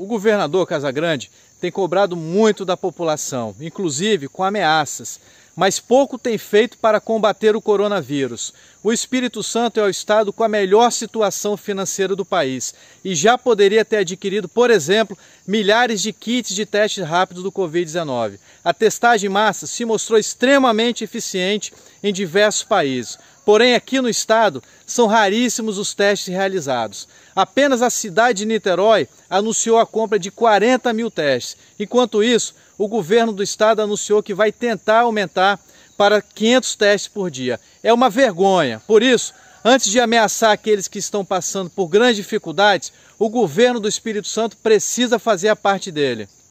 o governador Casagrande tem cobrado muito da população, inclusive com ameaças, mas pouco tem feito para combater o coronavírus. O Espírito Santo é o estado com a melhor situação financeira do país e já poderia ter adquirido, por exemplo, milhares de kits de testes rápidos do Covid-19. A testagem em massa se mostrou extremamente eficiente em diversos países. Porém, aqui no estado, são raríssimos os testes realizados. Apenas a cidade de Niterói anunciou a compra de 40 mil testes reais. Enquanto isso, o governo do estado anunciou que vai tentar aumentar para 500 testes por dia. É uma vergonha. Por isso, antes de ameaçar aqueles que estão passando por grandes dificuldades, o governo do Espírito Santo precisa fazer a parte dele.